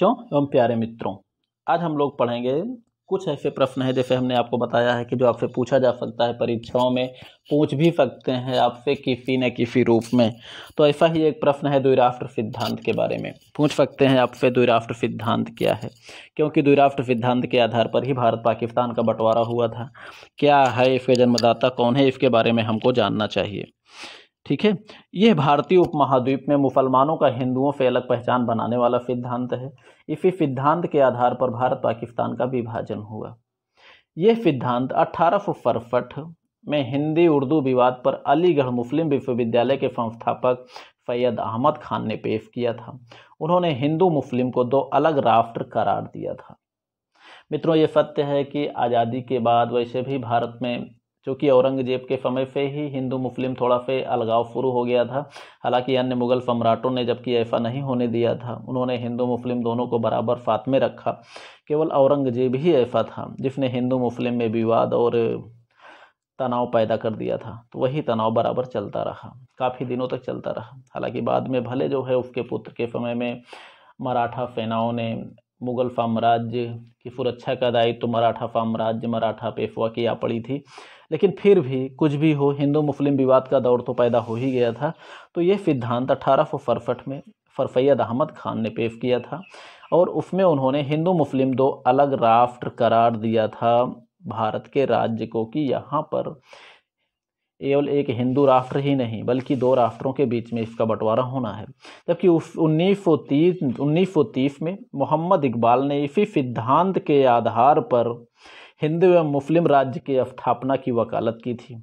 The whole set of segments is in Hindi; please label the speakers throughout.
Speaker 1: बच्चों एवं प्यारे मित्रों आज हम लोग पढ़ेंगे कुछ ऐसे प्रश्न हैं जैसे हमने आपको बताया है कि जो आपसे पूछा जा सकता है परीक्षाओं में पूछ भी सकते हैं आपसे किसी न किसी रूप में तो ऐसा ही एक प्रश्न है द्विराष्ट्र सिद्धांत के बारे में पूछ सकते हैं आपसे द्विराष्ट्र सिद्धांत क्या है क्योंकि द्विराष्ट्र सिद्धांत के आधार पर ही भारत पाकिस्तान का बंटवारा हुआ था क्या है इसके जन्मदाता कौन है इसके बारे में हमको जानना चाहिए ठीक है यह भारतीय उपमहाद्वीप में मुसलमानों का हिंदुओं से अलग पहचान बनाने वाला सिद्धांत है इसी सिद्धांत के आधार पर भारत पाकिस्तान का विभाजन हुआ यह सिद्धांत अठारह में हिंदी उर्दू विवाद पर अलीगढ़ मुस्लिम विश्वविद्यालय के संस्थापक सैयद अहमद खान ने पेश किया था उन्होंने हिंदू मुस्लिम को दो अलग राष्ट्र करार दिया था मित्रों ये सत्य है कि आज़ादी के बाद वैसे भी भारत में चूँकि औरंगजेब के समय से ही हिंदू मुस्लिम थोड़ा से अलगाव शुरू हो गया था हालांकि अन्य मुगल सम्राटों ने जबकि ऐसा नहीं होने दिया था उन्होंने हिंदू मुस्लिम दोनों को बराबर साथ में रखा केवल औरंगजेब ही ऐसा था जिसने हिंदू मुस्लिम में विवाद और तनाव पैदा कर दिया था तो वही तनाव बराबर चलता रहा काफ़ी दिनों तक चलता रहा हालांकि बाद में भले जो है उसके पुत्र के समय में मराठा सेनाओं ने मुगल साम्राज्य की सुरक्षा का दायित्व तो मराठा साम्राज्य मराठा पेशवा की आ पड़ी थी लेकिन फिर भी कुछ भी हो हिंदू मुस्लिम विवाद का दौर तो पैदा हो ही गया था तो ये सिद्धांत अठारह में फरफैद अहमद खान ने पेश किया था और उसमें उन्होंने हिंदू मुस्लिम दो अलग राफ्ट करार दिया था भारत के राज्य को कि यहाँ पर केवल एक हिंदू राष्ट्र ही नहीं बल्कि दो राष्ट्रों के बीच में इसका बंटवारा होना है जबकि उन्नीस सौ तीस में मोहम्मद इकबाल ने इसी सिद्धांत के आधार पर हिंदू एवं मुस्लिम राज्य की स्थापना की वकालत की थी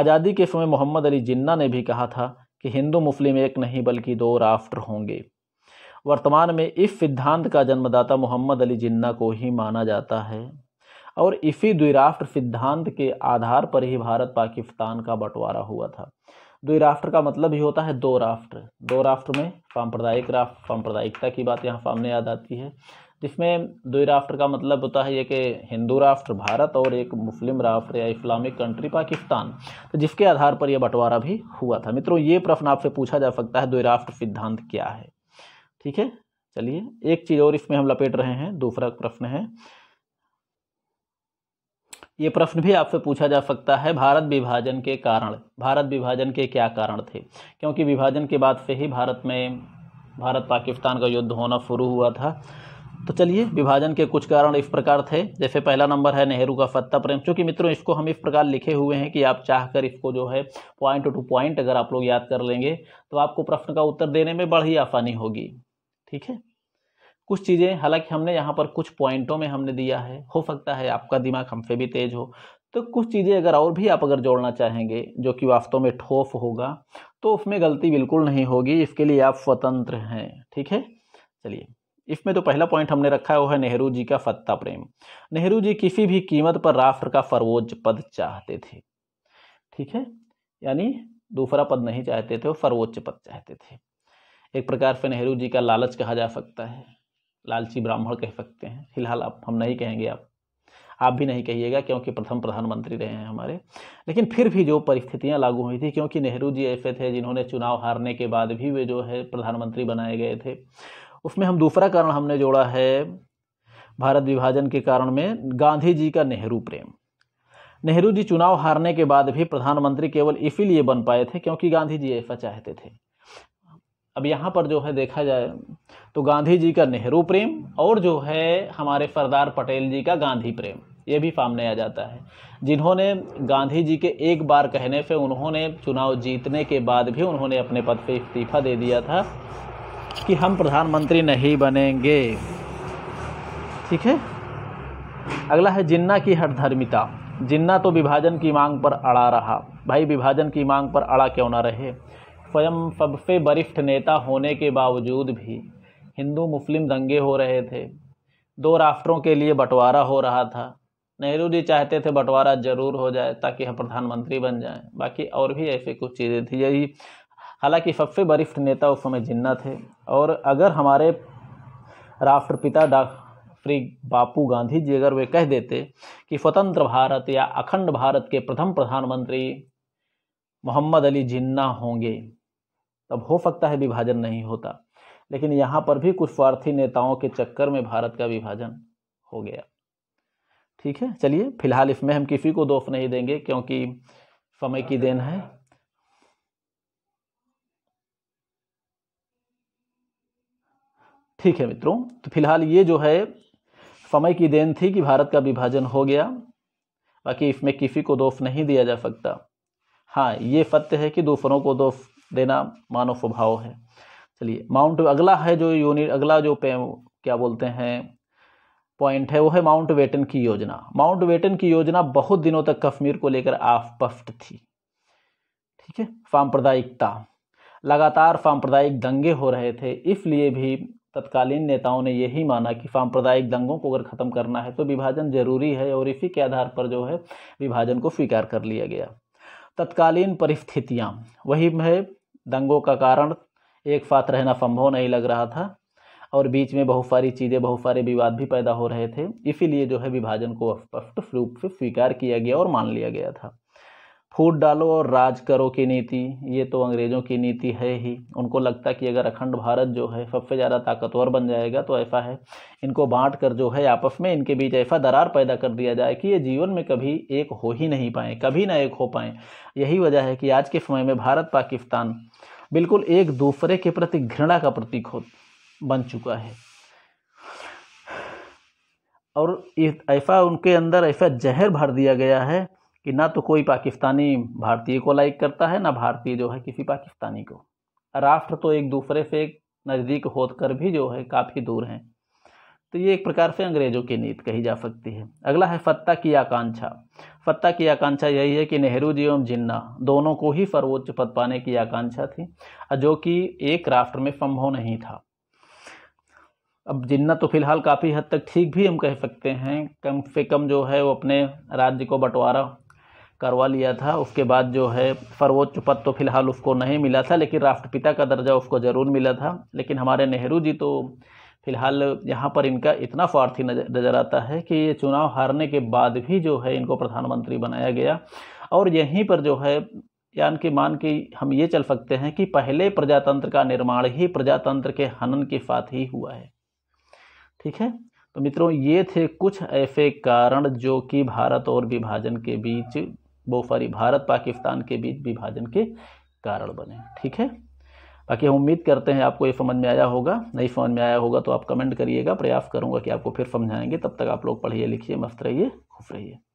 Speaker 1: आज़ादी के समय मोहम्मद अली जिन्ना ने भी कहा था कि हिंदू मुस्लिम एक नहीं बल्कि दो राष्ट्र होंगे वर्तमान में इस सिद्धांत का जन्मदाता मोहम्मद अली जिन्ना को ही माना जाता है और इसी द्विराष्ट्र सिद्धांत के आधार पर ही भारत पाकिस्तान का बंटवारा हुआ था द्विराष्ट्र का मतलब ही होता है दो राष्ट्र दो राष्ट्र में सांप्रदायिक राष्ट्र सांप्रदायिकता की बात यहाँ सामने याद आती है जिसमें द्विराष्ट्र का मतलब होता है ये कि हिंदू राष्ट्र भारत और एक मुस्लिम राष्ट्र या इस्लामिक कंट्री पाकिस्तान तो जिसके आधार पर यह बंटवारा भी हुआ था मित्रों ये प्रश्न आपसे पूछा जा सकता है द्विराष्ट्र सिद्धांत क्या है ठीक है चलिए एक चीज़ और इसमें हम लपेट रहे हैं दूसरा प्रश्न है ये प्रश्न भी आपसे पूछा जा सकता है भारत विभाजन के कारण भारत विभाजन के क्या कारण थे क्योंकि विभाजन के बाद से ही भारत में भारत पाकिस्तान का युद्ध होना शुरू हुआ था तो चलिए विभाजन के कुछ कारण इस प्रकार थे जैसे पहला नंबर है नेहरू का सत्ता प्रेम चूंकि मित्रों इसको हम इस प्रकार लिखे हुए हैं कि आप चाहकर इसको जो है पॉइंट टू पॉइंट अगर आप लोग याद कर लेंगे तो आपको प्रश्न का उत्तर देने में बड़ी आसानी होगी ठीक है कुछ चीज़ें हालांकि हमने यहाँ पर कुछ पॉइंटों में हमने दिया है हो सकता है आपका दिमाग हमसे भी तेज हो तो कुछ चीज़ें अगर और भी आप अगर जोड़ना चाहेंगे जो कि वास्तव में ठोफ होगा तो उसमें गलती बिल्कुल नहीं होगी इसके लिए आप स्वतंत्र हैं ठीक है चलिए इसमें तो पहला पॉइंट हमने रखा है वो है नेहरू जी का फत्ता प्रेम नेहरू जी किसी भी कीमत पर राष्ट्र का सर्वोच्च पद चाहते थे ठीक है यानी दूसरा पद नहीं चाहते थे वो सर्वोच्च पद चाहते थे एक प्रकार से नेहरू जी का लालच कहा जा सकता है लालची ब्राह्मण कह सकते हैं फिलहाल आप हम नहीं कहेंगे आप आप भी नहीं कहिएगा क्योंकि प्रथम प्रधानमंत्री रहे हैं हमारे लेकिन फिर भी जो परिस्थितियां लागू हुई थी क्योंकि नेहरू जी ऐसे थे जिन्होंने चुनाव हारने के बाद भी वे जो है प्रधानमंत्री बनाए गए थे उसमें हम दूसरा कारण हमने जोड़ा है भारत विभाजन के कारण में गांधी जी का नेहरू प्रेम नेहरू जी चुनाव हारने के बाद भी प्रधानमंत्री केवल इसीलिए बन पाए थे क्योंकि गांधी जी ऐसा चाहते थे अब यहाँ पर जो है देखा जाए तो गांधी जी का नेहरू प्रेम और जो है हमारे सरदार पटेल जी का गांधी प्रेम ये भी सामने आ जाता है जिन्होंने गांधी जी के एक बार कहने से उन्होंने चुनाव जीतने के बाद भी उन्होंने अपने पद पर इस्तीफा दे दिया था कि हम प्रधानमंत्री नहीं बनेंगे ठीक है अगला है जिन्ना की हठधर्मिता जिन्ना तो विभाजन की मांग पर अड़ा रहा भाई विभाजन की मांग पर अड़ा क्यों ना रहे स्वयं सबसे वरिष्ठ नेता होने के बावजूद भी हिंदू मुस्लिम दंगे हो रहे थे दो राष्ट्रों के लिए बंटवारा हो रहा था नेहरू जी चाहते थे बंटवारा जरूर हो जाए ताकि हम प्रधानमंत्री बन जाएं बाकी और भी ऐसे कुछ चीज़ें थी यही हालांकि सबसे वरिष्ठ नेता उस समय जिन्ना थे और अगर हमारे राष्ट्रपिता डा श्री बापू गांधी जी अगर वे कह देते कि स्वतंत्र भारत या अखंड भारत के प्रथम प्रधानमंत्री मोहम्मद अली जिन्ना होंगे तब हो सकता है विभाजन नहीं होता लेकिन यहाँ पर भी कुछ स्वार्थी नेताओं के चक्कर में भारत का विभाजन हो गया ठीक है चलिए फिलहाल इसमें हम किसी को दोष नहीं देंगे क्योंकि समय की देन है ठीक है मित्रों तो फिलहाल ये जो है समय की देन थी कि भारत का विभाजन हो गया बाकी इसमें किसी को दोष नहीं दिया जा सकता हाँ ये सत्य है कि दूसरों को दोष देना मानव स्वभाव है चलिए माउंट अगला है जो यूनिट अगला जो पे क्या बोलते हैं पॉइंट है वो है माउंट वेटन की योजना माउंट वेटन की योजना बहुत दिनों तक कश्मीर को लेकर आफपफ्ट थी ठीक है सांप्रदायिकता लगातार सांप्रदायिक दंगे हो रहे थे इसलिए भी तत्कालीन नेताओं ने यही माना कि सांप्रदायिक दंगों को अगर ख़त्म करना है तो विभाजन जरूरी है और इसी के आधार पर जो है विभाजन को स्वीकार कर लिया गया तत्कालीन परिस्थितियाँ वही है दंगों का कारण एक साथ रहना संभव नहीं लग रहा था और बीच में बहुत सारी चीज़ें बहुत सारे विवाद भी पैदा हो रहे थे इसीलिए जो है विभाजन को स्पष्ट रूप से स्वीकार किया गया और मान लिया गया था फूट डालो और राज करो की नीति ये तो अंग्रेज़ों की नीति है ही उनको लगता कि अगर अखंड भारत जो है सबसे ज़्यादा ताकतवर बन जाएगा तो ऐसा है इनको बांट कर जो है आपस में इनके बीच ऐसा दरार पैदा कर दिया जाए कि ये जीवन में कभी एक हो ही नहीं पाए कभी ना एक हो पाए यही वजह है कि आज के समय में भारत पाकिस्तान बिल्कुल एक दूसरे के प्रति घृणा का प्रतीक हो बन चुका है और ऐसा उनके अंदर ऐसा जहर भर दिया गया है कि ना तो कोई पाकिस्तानी भारतीय को लाइक करता है ना भारतीय जो है किसी पाकिस्तानी को राष्ट्र तो एक दूसरे से नज़दीक होकर भी जो है काफ़ी दूर हैं तो ये एक प्रकार से अंग्रेज़ों की नीति कही जा सकती है अगला है फत्ता की आकांक्षा फत्ता की आकांक्षा यही है कि नेहरू जी एवं जिन्ना दोनों को ही सर्वोच्च पद पाने की आकांक्षा थी जो कि एक राष्ट्र में संभव नहीं था अब जिन्ना तो फिलहाल काफ़ी हद तक ठीक भी हम कह सकते हैं कम से कम जो है वो अपने राज्य को बंटवारा करवा लिया था उसके बाद जो है सर्वोच्च पद तो फिलहाल उसको नहीं मिला था लेकिन राष्ट्रपिता का दर्जा उसको ज़रूर मिला था लेकिन हमारे नेहरू जी तो फिलहाल यहाँ पर इनका इतना स्वार्थी नज़र आता है कि ये चुनाव हारने के बाद भी जो है इनको प्रधानमंत्री बनाया गया और यहीं पर जो है यान के मान के हम ये चल सकते हैं कि पहले प्रजातंत्र का निर्माण ही प्रजातंत्र के हनन के साथ ही हुआ है ठीक है तो मित्रों ये थे कुछ ऐसे कारण जो कि भारत और विभाजन के बीच बोफारी भारत पाकिस्तान के बीच विभाजन के कारण बने ठीक है बाकी हम उम्मीद करते हैं आपको ये समझ में आया होगा नहीं समझ में आया होगा तो आप कमेंट करिएगा प्रयास करूँगा कि आपको फिर समझाएंगे तब तक आप लोग पढ़िए लिखिए मस्त रहिए खुश रहिए